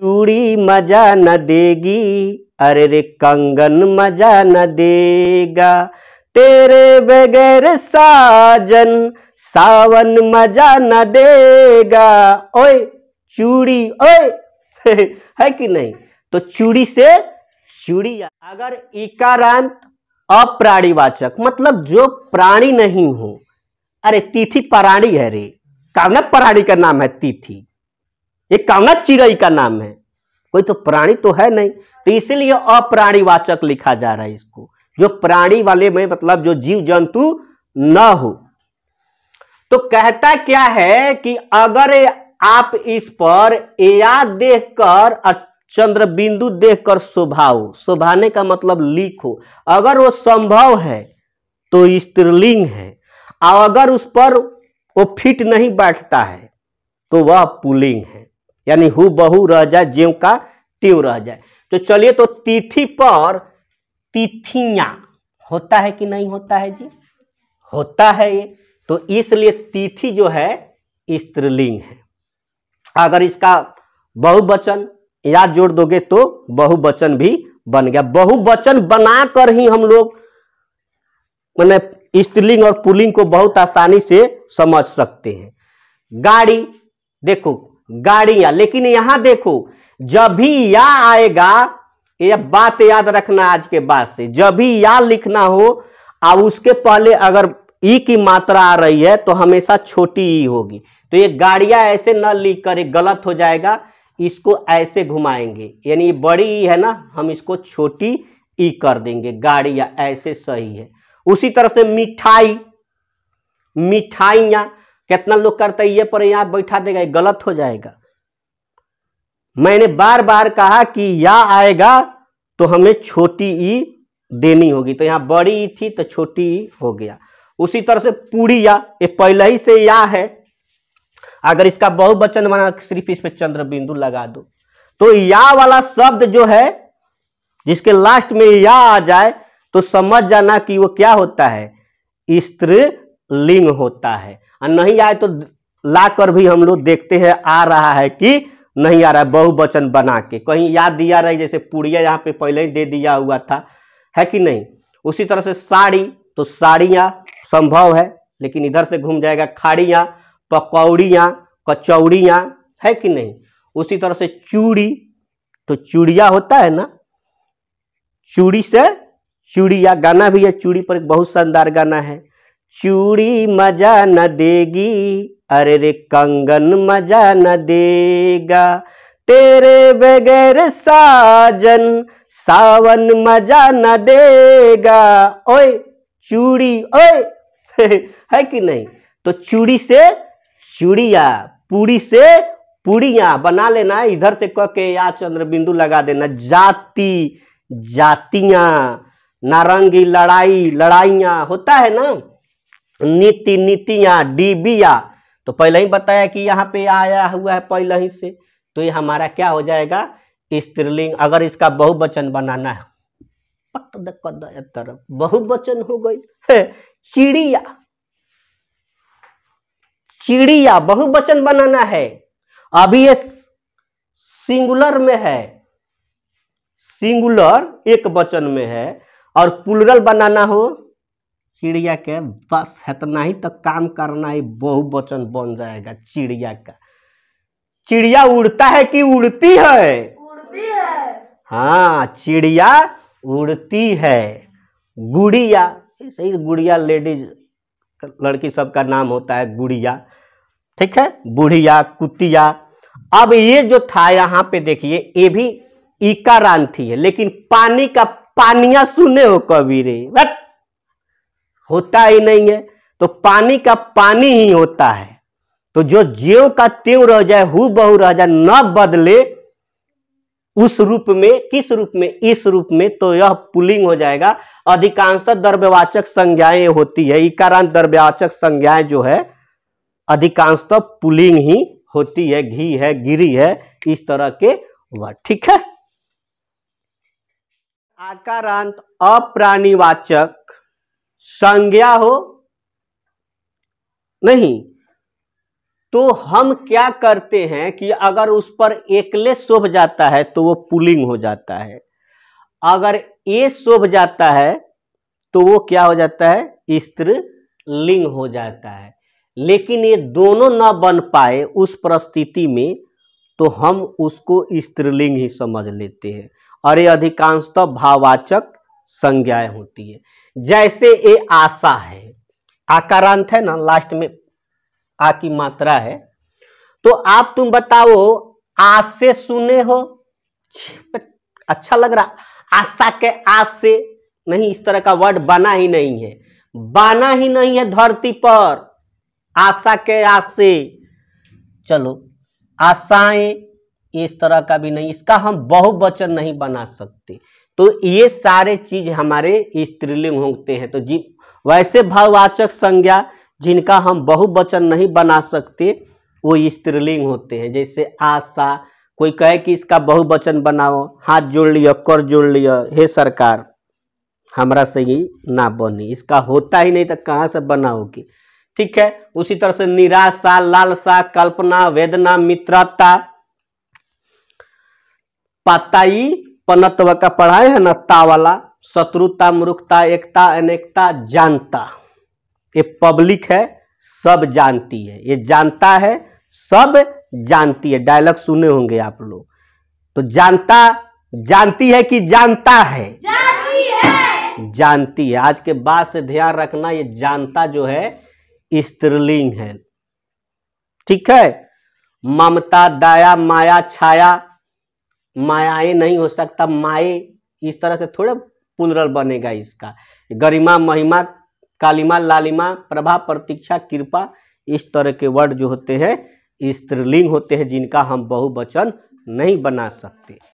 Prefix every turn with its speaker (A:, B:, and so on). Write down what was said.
A: चूड़ी मजा न देगी अरे रे कंगन मजा न देगा तेरे बगैर साजन सावन मजा न देगा ओए चूड़ी ओए है कि नहीं तो चूड़ी से चूड़ी अगर इकारांत अप्राणीवाचक मतलब जो प्राणी नहीं हो अरे तिथि प्राणी है रे कारण प्राणी का नाम है तिथि ये कांगा चिड़ई का नाम है कोई तो प्राणी तो है नहीं तो इसीलिए अप्राणीवाचक लिखा जा रहा है इसको जो प्राणी वाले में मतलब जो जीव जंतु न हो तो कहता क्या है कि अगर आप इस पर एया देखकर चंद्र बिंदु देखकर शोभाओ शोभाने का मतलब लिखो अगर वो संभव है तो स्त्रीलिंग है और अगर उस पर वो फिट नहीं बैठता है तो वह पुलिंग है यानी हु बहु रह जाए ज्यो का त्यों रह जाए तो चलिए तो तिथि पर तिथियां होता है कि नहीं होता है जी होता है ये तो इसलिए तिथि जो है स्त्रीलिंग है अगर इसका बहुवचन या जोड़ दोगे तो बहुवचन भी बन गया बहुवचन बनाकर ही हम लोग मैंने स्त्रीलिंग और पुलिंग को बहुत आसानी से समझ सकते हैं गाड़ी देखो गाड़ियां लेकिन यहां देखो जब भी या आएगा यह बात याद रखना आज के बाद से जब भी या लिखना हो और उसके पहले अगर ई की मात्रा आ रही है तो हमेशा छोटी ई होगी तो ये गाड़ियां ऐसे न लिख कर गलत हो जाएगा इसको ऐसे घुमाएंगे यानी बड़ी ई है ना हम इसको छोटी ई कर देंगे गाड़ियां ऐसे सही है उसी तरह से मिठाई मिठाइया कितना लोग करता है ये पर यहाँ बैठा देगा ये गलत हो जाएगा मैंने बार बार कहा कि या आएगा तो हमें छोटी ई देनी होगी तो यहाँ बड़ी ई थी तो छोटी ई हो गया उसी तरह से पूरी या ये पहले ही से या है अगर इसका बहुवचन बना सिर्फ इस पर चंद्र बिंदु लगा दो तो या वाला शब्द जो है जिसके लास्ट में या आ जाए तो समझ जाना कि वो क्या होता है स्त्री लिंग होता है और नहीं आए तो ला कर भी हम लोग देखते हैं आ रहा है कि नहीं आ रहा है बहुवचन बना के कहीं याद दिया रहे जैसे पुड़िया यहाँ पे पहले ही दे दिया हुआ था है कि नहीं उसी तरह से साड़ी तो साड़ियाँ संभव है लेकिन इधर से घूम जाएगा खाड़ियाँ पकौड़ियाँ कचौड़ियाँ है कि नहीं उसी तरह से चूड़ी तो चूड़िया होता है ना चूड़ी से चूड़िया गाना भी है चूड़ी पर एक बहुत शानदार गाना है चूड़ी मजा न देगी अरे रे कंगन मजा न देगा तेरे बगैर साजन सावन मजा न देगा ओए चूड़ी ओए है कि नहीं तो चूड़ी से चूड़िया पूरी से पूड़िया बना लेना इधर से कह के या चंद्र बिंदु लगा देना जाति जातियां नारंगी लड़ाई लड़ाइया होता है ना नीति नीतियाँ डीबिया तो पहले ही बताया कि यहाँ पे आया हुआ है पहले ही से तो ये हमारा क्या हो जाएगा स्त्रीलिंग अगर इसका बहुवचन बनाना है बहुवचन हो गई चिड़िया चिड़िया बहुवचन बनाना है अभी ये सिंगुलर में है सिंगुलर एक वचन में है और पुलरल बनाना हो चिड़िया के बस इतना ही तो काम करना ही बहुवचन बन जाएगा चिड़िया का चिड़िया उड़ता है कि उड़ती है उड़ती है हाँ चिड़िया उड़ती है गुड़िया ही गुड़िया लेडीज लड़की सब का नाम होता है गुड़िया ठीक है बुढ़िया कुतिया अब ये जो था यहाँ पे देखिए ये भी थी है लेकिन पानी का पानिया सुने हो कभी रे बट होता ही नहीं है तो पानी का पानी ही होता है तो जो ज्यो का त्यों रह जाए हु बहु रह जाए न बदले उस रूप में किस रूप में इस रूप में तो यह पुलिंग हो जाएगा अधिकांशतः द्रव्यवाचक संज्ञाएं होती है इकारांत द्रव्यवाचक संज्ञाएं जो है अधिकांशतः तो पुलिंग ही होती है घी है गिरी है इस तरह के वह ठीक है आकारांत अप्राणीवाचक संज्ञा हो नहीं तो हम क्या करते हैं कि अगर उस पर एकले शोभ जाता है तो वो पुलिंग हो जाता है अगर ए शोभ जाता है तो वो क्या हो जाता है स्त्रीलिंग हो जाता है लेकिन ये दोनों न बन पाए उस परिस्थिति में तो हम उसको स्त्रीलिंग ही समझ लेते हैं और ये अधिकांशतः भाववाचक संज्ञाएं होती है जैसे ये आशा है आकारांत है ना लास्ट में आ की मात्रा है तो आप तुम बताओ से सुने हो अच्छा लग रहा आशा के से नहीं इस तरह का वर्ड बना ही नहीं है बना ही नहीं है धरती पर आशा के से चलो आशाएं इस तरह का भी नहीं इसका हम बहुवचन नहीं बना सकते तो ये सारे चीज हमारे स्त्रीलिंग होते हैं तो जी वैसे भाववाचक संज्ञा जिनका हम बहुवचन नहीं बना सकते वो स्त्रीलिंग होते हैं जैसे आशा कोई कहे कि इसका बहुवचन बनाओ हाथ जोड़ लिया कर जोड़ लिया हे सरकार हमारा से ही ना बनी इसका होता ही नहीं तो कहाँ से बनाओगे ठीक है उसी तरह से निराशा लालसा कल्पना वेदना मित्रता पताई पनत्व का पढ़ाए हैं ना ता वाला शत्रुता मूर्खता एकता अनेकता जानता ये पब्लिक है सब जानती है ये जानता है सब जानती है डायलॉग सुने होंगे आप लोग तो जानता जानती है कि जानता है जानती है जानती है आज के बाद से ध्यान रखना ये जानता जो है स्त्रीलिंग है ठीक है ममता दया माया छाया मायाए नहीं हो सकता माए इस तरह से थोड़ा पुनरल बनेगा इसका गरिमा महिमा कालिमा लालिमा प्रभा प्रतीक्षा कृपा इस तरह के वर्ड जो होते हैं स्त्रीलिंग होते हैं जिनका हम बहुवचन नहीं बना सकते